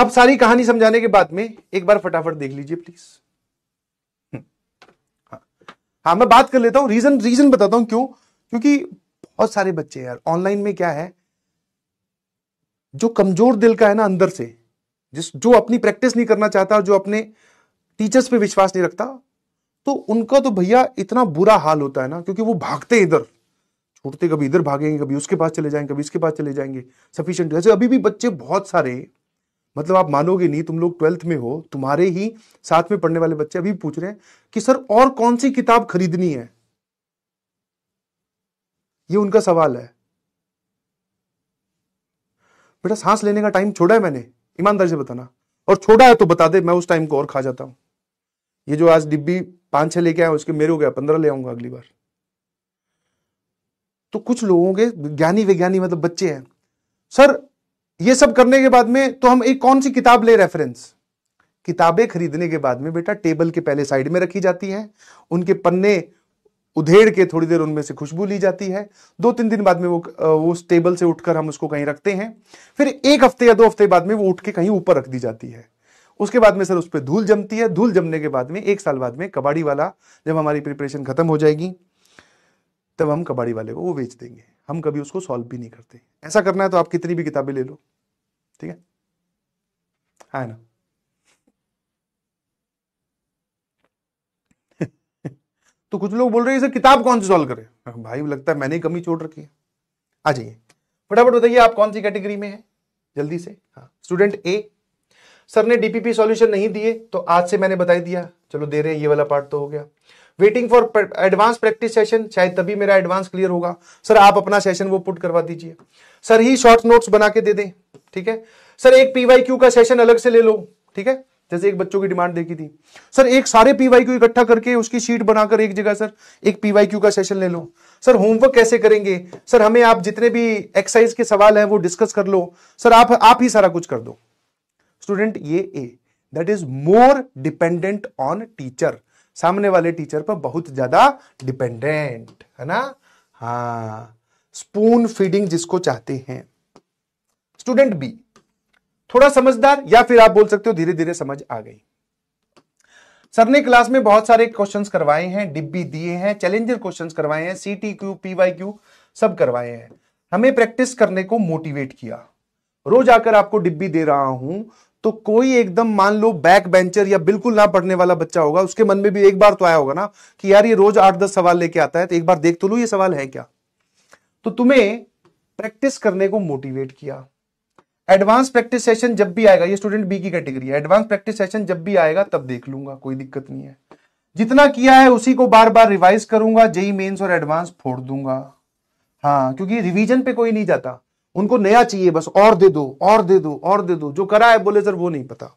अब सारी कहानी समझाने के बाद में एक बार फटाफट देख लीजिए प्लीज हाँ।, हाँ मैं बात कर लेता हूं रीजन रीजन बताता हूं क्यों क्योंकि बहुत सारे बच्चे यार ऑनलाइन में क्या है जो कमजोर दिल का है ना अंदर से जिस जो अपनी प्रैक्टिस नहीं करना चाहता और जो अपने टीचर्स पे विश्वास नहीं रखता तो उनका तो भैया इतना बुरा हाल होता है ना क्योंकि वो भागते इधर छूटते कभी इधर भागेंगे कभी उसके पास चले जाएंगे कभी इसके पास चले जाएंगे सफिशियंट जैसे अभी भी बच्चे बहुत सारे मतलब आप मानोगे नहीं तुम लोग ट्वेल्थ में हो तुम्हारे ही साथ में पढ़ने वाले बच्चे अभी पूछ रहे हैं कि सर और कौन सी किताब खरीदनी है ये उनका सवाल है बेटा सांस लेने का टाइम छोड़ा है मैंने ईमानदारी से बताना और छोड़ा है तो बता दे मैं उस टाइम को और खा जाता हूं ये जो आज डिब्बी पांच छह लेके आया उसके मेरे हो गया पंद्रह ले आऊंगा अगली बार तो कुछ लोगों के ज्ञानी विज्ञानी मतलब बच्चे हैं सर ये सब करने के बाद में तो हम एक कौन सी किताब ले रेफरेंस किताबें खरीदने के बाद में बेटा टेबल के पहले साइड में रखी जाती है उनके पन्ने उधेड़ के थोड़ी देर उनमें से खुशबू ली जाती है दो तीन दिन बाद में वो वो उस टेबल से उठकर हम उसको कहीं रखते हैं फिर एक हफ्ते या दो हफ्ते बाद में वो उठ के कहीं ऊपर रख दी जाती है उसके बाद में सर उस पर धूल जमती है धूल जमने के बाद में एक साल बाद में कबाड़ी वाला जब हमारी प्रिपरेशन खत्म हो जाएगी तब हम कबाड़ी वाले को वो बेच देंगे हम कभी उसको सॉल्व भी नहीं करते ऐसा करना है तो आप कितनी भी किताबें ले लो ठीक है है हाँ ना तो कुछ लोग बोल रहे हैं सर किताब कौन सी सॉल्व करे हाँ, भाई लगता है मैंने कमी छोड़ रखी है आ जाइए फटाफट बताइए आप कौन सी कैटेगरी में है जल्दी से हाँ स्टूडेंट ए सर ने डीपीपी सॉल्यूशन नहीं दिए तो आज से मैंने बताई दिया चलो दे रहे हैं ये वाला पार्ट तो हो गया waiting for advance practice session शायद तभी मेरा एडवांस क्लियर होगा सर आप अपना सेशन वो पुट करवा दीजिए सर ही शॉर्ट नोट्स बना के दे दें ठीक है सर एक पीवाई क्यू का सेशन अलग से ले लो ठीक है जैसे एक बच्चों की डिमांड देखी थी सर एक सारे पीवाई क्यू इकट्ठा करके उसकी शीट बनाकर एक जगह सर एक पीवाई क्यू का सेशन ले लो सर होमवर्क कैसे करेंगे सर हमें आप जितने भी एक्सरसाइज के सवाल हैं वो डिस्कस कर लो सर आप आप ही सारा कुछ कर दो स्टूडेंट ये A that is more dependent on teacher सामने वाले टीचर पर बहुत ज्यादा डिपेंडेंट है ना हाँ स्पून फीडिंग जिसको चाहते हैं स्टूडेंट बी थोड़ा समझदार या फिर आप बोल सकते हो धीरे धीरे समझ आ गई सर ने क्लास में बहुत सारे क्वेश्चंस करवाए हैं डिब्बी दिए हैं चैलेंजर क्वेश्चंस करवाए हैं C T Q P Y Q सब करवाए हैं हमें प्रैक्टिस करने को मोटिवेट किया रोज आकर आपको डिब्बी दे रहा हूं तो कोई एकदम मान लो बैक बेंचर या बिल्कुल ना पढ़ने वाला बच्चा होगा उसके मन में भी एक बार तो आया होगा ना कि यार ये रोज आठ दस सवाल लेके आता है तो एक बार देख तो लू ये सवाल है क्या तो तुम्हें प्रैक्टिस करने को मोटिवेट किया एडवांस प्रैक्टिस सेशन जब भी आएगा ये स्टूडेंट बी की कैटेगरी है एडवांस प्रैक्टिस सेशन जब भी आएगा तब देख लूंगा कोई दिक्कत नहीं है जितना किया है उसी को बार बार रिवाइज करूंगा जेई मेन्स और एडवांस फोड़ दूंगा हाँ क्योंकि रिवीजन पे कोई नहीं जाता उनको नया चाहिए बस और दे दो और दे दो और दे दो जो करा है बोले सर वो नहीं पता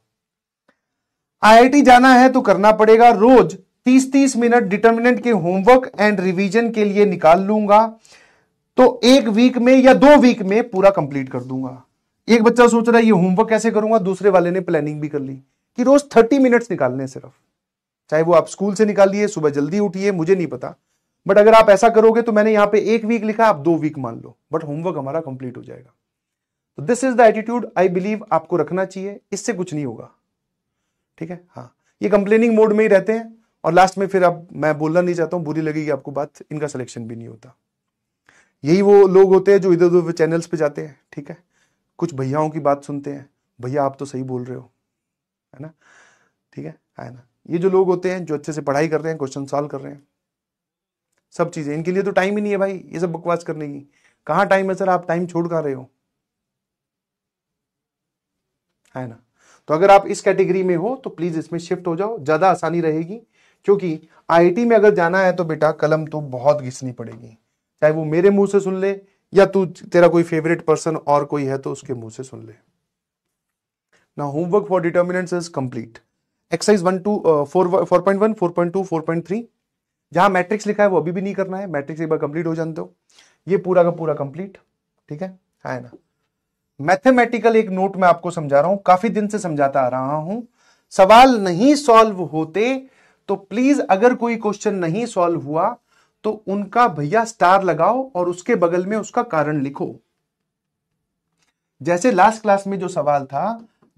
आईआईटी जाना है तो करना पड़ेगा रोज तीस तीस मिनट डिटर्मिनेंट के होमवर्क एंड रिवीजन के लिए निकाल लूंगा तो एक वीक में या दो वीक में पूरा कंप्लीट कर दूंगा एक बच्चा सोच रहा है ये होमवर्क कैसे करूंगा दूसरे वाले ने प्लानिंग भी कर ली कि रोज थर्टी मिनट्स निकालने सिर्फ चाहे वो आप स्कूल से निकालिए सुबह जल्दी उठिए मुझे नहीं पता बट अगर आप ऐसा करोगे तो मैंने यहां पे एक वीक लिखा आप दो वीक मान लो बट होमवर्क हमारा कंप्लीट हो जाएगा तो this is the attitude I believe आपको रखना चाहिए इससे कुछ नहीं होगा ठीक है हाँ ये कंप्लेनिंग मोड में ही रहते हैं और लास्ट में फिर अब मैं बोलना नहीं चाहता हूँ बुरी लगेगी आपको बात इनका सिलेक्शन भी नहीं होता यही वो लोग होते हैं जो इधर उधर चैनल्स पे जाते हैं ठीक है कुछ भैयाओं की बात सुनते हैं भैया आप तो सही बोल रहे हो है ना ठीक है है ना ये जो लोग होते हैं जो अच्छे से पढ़ाई कर रहे हैं क्वेश्चन सॉल्व कर रहे हैं सब चीज़ें इनके लिए तो टाइम ही नहीं है भाई ये सब बकवास करने की कहा टाइम है सर आप टाइम छोड़ कर रहे हो है ना तो अगर आप इस कैटेगरी में हो तो प्लीज़ इसमें शिफ्ट हो जाओ ज़्यादा आसानी रहेगी क्योंकि आईटी में अगर जाना है तो बेटा कलम तो बहुत घिसनी पड़ेगी चाहे वो मेरे मुंह से सुन ले या तू तेरा कोई फेवरेट पर्सन और कोई है तो उसके मुंह से सुन ले ना homework for determinant is complete exercise one two four four point one four point two four point three जहां मैट्रिक्स लिखा है वो अभी भी नहीं करना है मैट्रिक्स एक बार कंप्लीट हो जानते हो ये पूरा का पूरा कंप्लीट ठीक है है ना मैथमेटिकल एक नोट मैं आपको समझा रहा हूं काफी दिन से समझाता आ रहा हूं सवाल नहीं सॉल्व होते तो प्लीज अगर कोई क्वेश्चन नहीं सॉल्व हुआ तो उनका भैया स्टार लगाओ और उसके बगल में उसका कारण लिखो जैसे लास्ट क्लास में जो सवाल था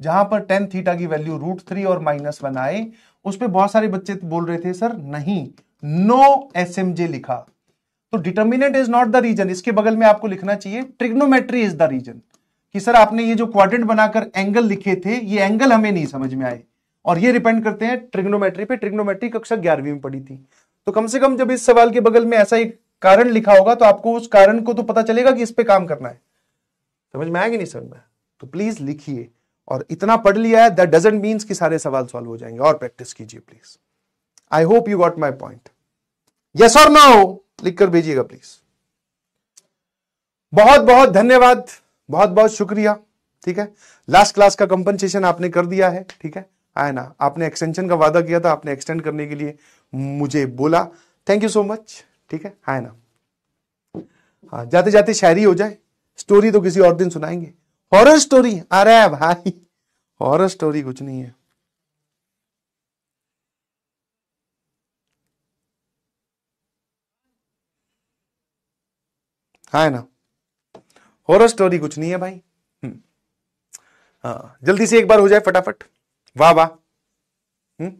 जहां पर टेन थीटा की वैल्यू रूट थ्री और माइनस वन आए उस पर बहुत सारे बच्चे बोल रहे थे सर नहीं नो एस एम जे लिखा तो determinant is not the reason इसके बगल में आपको लिखना चाहिए ट्रिग्नोमेट्री इज द रीजन कि सर आपने ये जो क्वाड्रेंट बनाकर एंगल लिखे थे ये एंगल हमें नहीं समझ में आए और ये डिपेंड करते हैं ट्रिग्नोमेट्री पे ट्रिग्नोमेट्री कक्षा ग्यारहवीं में पढ़ी थी तो कम से कम जब इस सवाल के बगल में ऐसा एक कारण लिखा होगा तो आपको उस कारण को तो पता चलेगा कि इस पर काम करना है समझ में आएगी नहीं समझ में तो प्लीज लिखिए और इतना पढ़ लिया है दैट डजेंट मीन्स कि सारे सवाल सॉल्व हो जाएंगे और प्रैक्टिस कीजिए please I hope you got my point yes और ना लिख लिखकर भेजिएगा प्लीज बहुत बहुत धन्यवाद बहुत बहुत शुक्रिया ठीक है लास्ट क्लास का कंपनसेशन आपने कर दिया है ठीक है आए ना आपने एक्सटेंशन का वादा किया था आपने एक्सटेंड करने के लिए मुझे बोला थैंक यू सो मच ठीक है आए ना हाँ जाते जाते शायरी हो जाए स्टोरी तो किसी और दिन सुनाएंगे हॉरर स्टोरी अरे भाई हॉरर स्टोरी कुछ नहीं है है हाँ ना हॉरर स्टोरी कुछ नहीं है भाई हम्म। हाँ जल्दी से एक बार हो जाए फटाफट वाह वाह हम्म।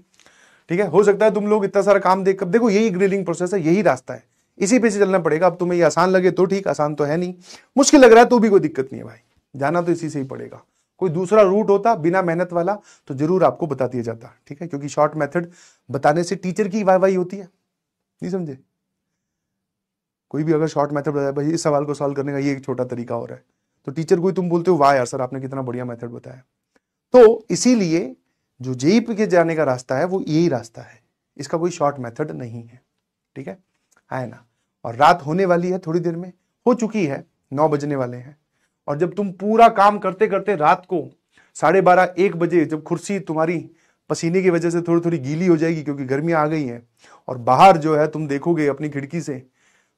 ठीक है हो सकता है तुम लोग इतना सारा काम देख कर देखो यही ग्रिलिंग प्रोसेस है यही रास्ता है इसी पे से चलना पड़ेगा अब तुम्हें ये आसान लगे तो ठीक आसान तो है नहीं मुश्किल लग रहा है तो भी कोई दिक्कत नहीं है भाई जाना तो इसी से ही पड़ेगा कोई दूसरा रूट होता बिना मेहनत वाला तो जरूर आपको बता दिया जाता ठीक है क्योंकि शॉर्ट मेथड बताने से टीचर की वाह वाही होती है नहीं समझे कोई भी अगर शॉर्ट मेथड बताया भाई इस सवाल को सॉल्व करने का ये एक छोटा तरीका हो रहा है तो टीचर को ही तुम बोलते हो वाह यार सर आपने कितना बढ़िया मेथड बताया तो इसीलिए जो जेई के जाने का रास्ता है वो यही रास्ता है इसका कोई शॉर्ट मेथड नहीं है ठीक है आए ना और रात होने वाली है थोड़ी देर में हो चुकी है नौ बजने वाले हैं और जब तुम पूरा काम करते करते रात को साढ़े बारह एक बजे जब कुर्सी तुम्हारी पसीने की वजह से थोड़ी थोड़ी गीली हो जाएगी क्योंकि गर्मियाँ आ गई हैं और बाहर जो है तुम देखोगे अपनी खिड़की से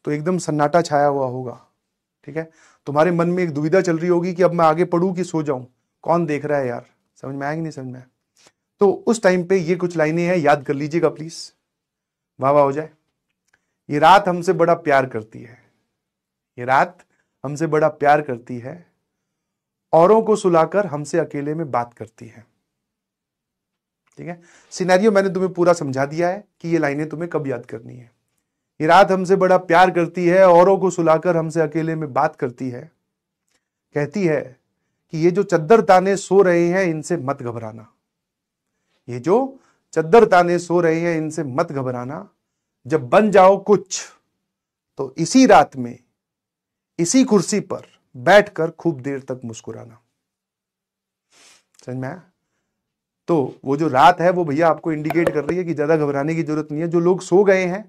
तो एकदम सन्नाटा छाया हुआ होगा ठीक है तुम्हारे मन में एक दुविधा चल रही होगी कि अब मैं आगे पढ़ू कि सो जाऊं कौन देख रहा है यार समझ में आया कि नहीं समझ में आया तो उस टाइम पे ये कुछ लाइनें हैं याद कर लीजिएगा प्लीज वाह वाह हो जाए ये रात हमसे बड़ा प्यार करती है ये रात हमसे बड़ा प्यार करती है औरों को सुलाकर हमसे अकेले में बात करती है ठीक है सिनेरियो मैंने तुम्हें पूरा समझा दिया है कि ये लाइनें तुम्हें कब याद करनी है ये रात हमसे बड़ा प्यार करती है औरों को सुलाकर हमसे अकेले में बात करती है कहती है कि ये जो चद्दर ताने सो रहे हैं इनसे मत घबराना ये जो चद्दर ताने सो रहे हैं इनसे मत घबराना जब बन जाओ कुछ तो इसी रात में इसी कुर्सी पर बैठकर खूब देर तक मुस्कुराना समझ में तो वो जो रात है वो भैया आपको इंडिकेट कर रही है कि ज्यादा घबराने की जरूरत नहीं है जो लोग सो गए हैं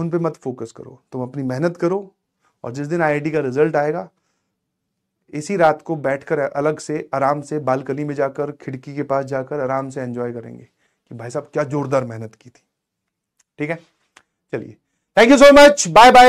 उन पे मत फोकस करो तुम अपनी मेहनत करो और जिस दिन आई का रिजल्ट आएगा इसी रात को बैठकर अलग से आराम से बालकनी में जाकर खिड़की के पास जाकर आराम से एंजॉय करेंगे कि भाई साहब क्या जोरदार मेहनत की थी ठीक है चलिए thank you so much bye bye